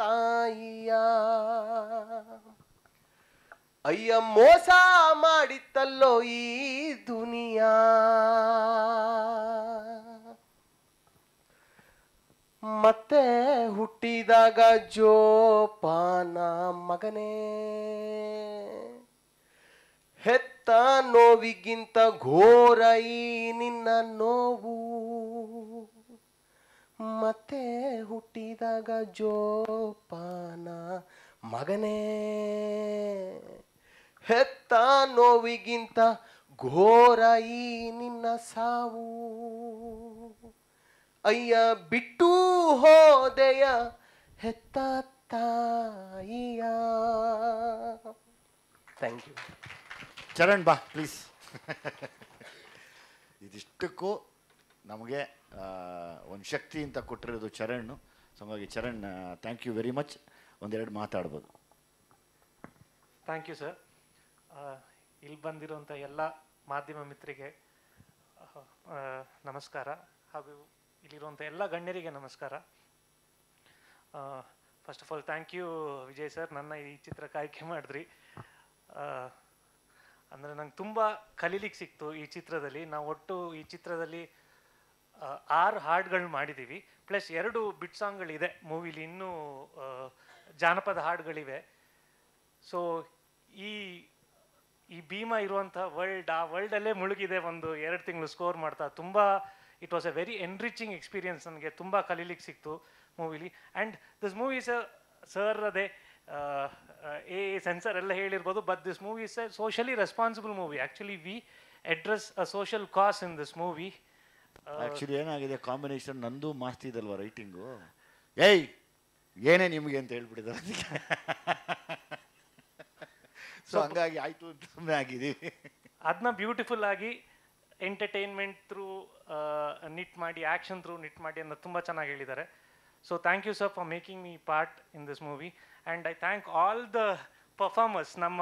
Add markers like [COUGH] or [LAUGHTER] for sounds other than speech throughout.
ತಾಯಿಯ ಅಯ್ಯ ಮೋಸ ಮಾಡಿತ್ತಲ್ಲೋ ಈ ದುನಿಯಾ ಮತ್ತೆ ಹುಟ್ಟಿದಾಗ ಜೋಪಾನ ಮಗನೇ ಹೆತ್ತ ನೋವಿಗಿಂತ ಘೋರ ಈ ನಿನ್ನ ನೋವು ಮತ್ತೆ ಹುಟ್ಟಿದಾಗ ಜೋಪಾನ ಮಗನೇ ಹೆತ್ತ ನೋವಿಗಿಂತ ಘೋರ ಈ ನಿನ್ನ ಸಾವು ಅಯ್ಯ ಬಿಟ್ಟು ಹೋದೆಯ ಹೆತ್ತ ತಾಯಿಯ ಥ್ಯಾಂಕ್ ಯು ಚರಣ್ ಬಾ ಪ್ಲೀಸ್ [LAUGHS] ಇದಿಷ್ಟಕ್ಕೂ ನಮಗೆ ಒಂದು ಶಕ್ತಿ ಅಂತ ಕೊಟ್ಟಿರೋದು ಚರಣ್ ಸೊ ಹಾಗಾಗಿ Charan thank you very much ಒಂದೆರಡು ಮಾತಾಡ್ಬೋದು ಥ್ಯಾಂಕ್ ಯು ಸರ್ ಇಲ್ಲಿ ಬಂದಿರುವಂಥ ಎಲ್ಲ ಮಾಧ್ಯಮ ಮಿತ್ರರಿಗೆ ನಮಸ್ಕಾರ ಹಾಗೂ ಇಲ್ಲಿರುವಂಥ ಎಲ್ಲ ಗಣ್ಯರಿಗೆ ನಮಸ್ಕಾರ first of all thank you Vijay sir ನನ್ನ ಈ ಚಿತ್ರ ಕಾಯ್ಕೆ ಮಾಡಿದ್ರಿ ಅಂದರೆ ನಂಗೆ ತುಂಬ ಕಲೀಲಿಕ್ಕೆ ಸಿಕ್ತು ಈ ಚಿತ್ರದಲ್ಲಿ ನಾವು ಒಟ್ಟು ಈ ಚಿತ್ರದಲ್ಲಿ ಆರು ಹಾಡುಗಳು ಮಾಡಿದ್ದೀವಿ ಪ್ಲಸ್ ಎರಡು ಬಿಟ್ ಸಾಂಗ್ಗಳಿದೆ ಮೂವಿಲಿ ಇನ್ನೂ ಜಾನಪದ ಹಾಡುಗಳಿವೆ ಸೊ ಈ ಈ ಭೀಮಾ ಇರುವಂಥ ವರ್ಲ್ಡ್ ಆ ವರ್ಲ್ಡಲ್ಲೇ ಮುಳುಗಿದೆ ಒಂದು ಎರಡು ತಿಂಗಳು ಸ್ಕೋರ್ ಮಾಡ್ತಾ ತುಂಬ it was a very enriching experience ನನಗೆ ತುಂಬ ಕಲೀಲಿಕ್ಕೆ ಸಿಕ್ತು ಮೂವಿಲಿ and this movie is a sir ಅದೇ ಎ ಸೆನ್ಸರ್ ಎಲ್ಲ ಹೇಳಿರ್ಬೋದು but this movie is a socially responsible movie actually we address a social cause in this movie actually uh, ಏನಾಗಿದೆ combination ನಂದು ಮಾಸ್ತಿ ಇದಲ್ವ ರೈಟಿಂಗು ಏಯ್ ಏನೇ ನಿಮಗೆ ಅಂತ ಹೇಳ್ಬಿಟ್ಟಿದ್ದಾರೆ ಅದಕ್ಕೆ ಸೊ [LAUGHS] ಹಂಗಾಗಿ ಆಯಿತು ಸುಮ್ಮನೆ ಆಗಿದ್ದೀವಿ ಅದನ್ನ ಬ್ಯೂಟಿಫುಲ್ ಆಗಿ ಎಂಟರ್ಟೈನ್ಮೆಂಟ್ ಥ್ರೂ ನಿಟ್ ಮಾಡಿ ಆ್ಯಕ್ಷನ್ ಥ್ರೂ ನಿಟ್ ಮಾಡಿ ಅಂತ ತುಂಬ ಚೆನ್ನಾಗಿ ಹೇಳಿದ್ದಾರೆ so thank you sir for making me part in this movie and I thank all the performers ನಮ್ಮ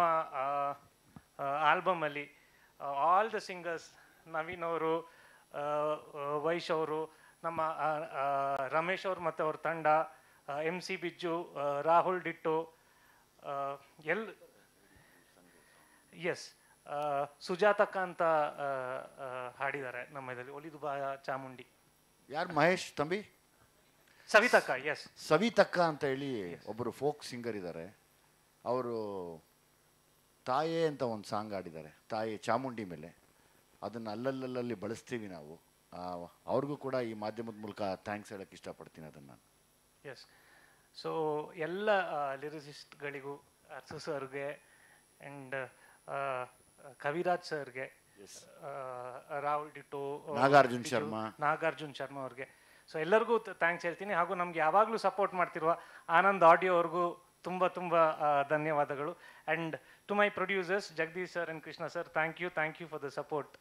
ಆಲ್ಬಮಲ್ಲಿ ಆಲ್ ದ ಸಿಂಗರ್ಸ್ ನವೀನ್ ಅವರು ವೈಶ್ ಅವರು ನಮ್ಮ ರಮೇಶ್ ಅವರು ಮತ್ತು ಅವ್ರ ತಂಡ M C Bijju Rahul Dito L S ಸುಜಾತಕ್ಕ ಅಂತ ಹಾಡಿದ್ದಾರೆ ನಮ್ಮ ಇದರಲ್ಲಿ ಒಲಿದುಬಾ ಚಾಮುಂಡಿ ಯಾರು ಮಹೇಶ್ ತಂಬಿ ಸವಿತಕ್ಕ ಎಸ್ ಸವಿತಕ್ಕ ಅಂತ ಹೇಳಿ ಒಬ್ಬರು ಫೋಕ್ ಸಿಂಗರ್ ಇದ್ದಾರೆ ಅವರು ತಾಯೇ ಅಂತ ಒಂದು ಸಾಂಗ್ ಆಡಿದ್ದಾರೆ ತಾಯಿ ಚಾಮುಂಡಿ ಮೇಲೆ ಅದನ್ನು ಅಲ್ಲಲ್ಲಲ್ಲಿ ಬಳಸ್ತೀವಿ ನಾವು ಅವ್ರಿಗೂ ಕೂಡ ಈ ಮಾಧ್ಯಮದ ಮೂಲಕ ಥ್ಯಾಂಕ್ಸ್ ಹೇಳೋಕ್ಕೆ ಇಷ್ಟಪಡ್ತೀನಿ ಅದನ್ನು ಎಸ್ ಸೊ ಎಲ್ಲ ಲಿರಿಸಿಸ್ಟ್ಗಳಿಗೂ ಅರ್ಸು ಸರ್ಗೆ ಆ್ಯಂಡ್ ಕವಿರಾಜ್ ಸರ್ಗೆ ರಾಹುಲ್ ಡಿಟೋ ನಾಗಾರ್ಜುನ್ ಶರ್ಮಾ ನಾಗಾರ್ಜುನ್ ಶರ್ಮಾ ಅವ್ರಿಗೆ ಸೊ ಎಲ್ಲರಿಗೂ ಥ್ಯಾಂಕ್ಸ್ ಹೇಳ್ತೀನಿ ಹಾಗೂ ನಮ್ಗೆ ಯಾವಾಗಲೂ ಸಪೋರ್ಟ್ ಮಾಡ್ತಿರುವ ಆನಂದ್ ಆಡಿಯೋ ಅವ್ರಿಗೂ ತುಂಬ ತುಂಬ ಧನ್ಯವಾದಗಳು and to my producers Jagadish sir and Krishna sir thank you thank you for the support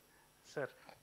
sir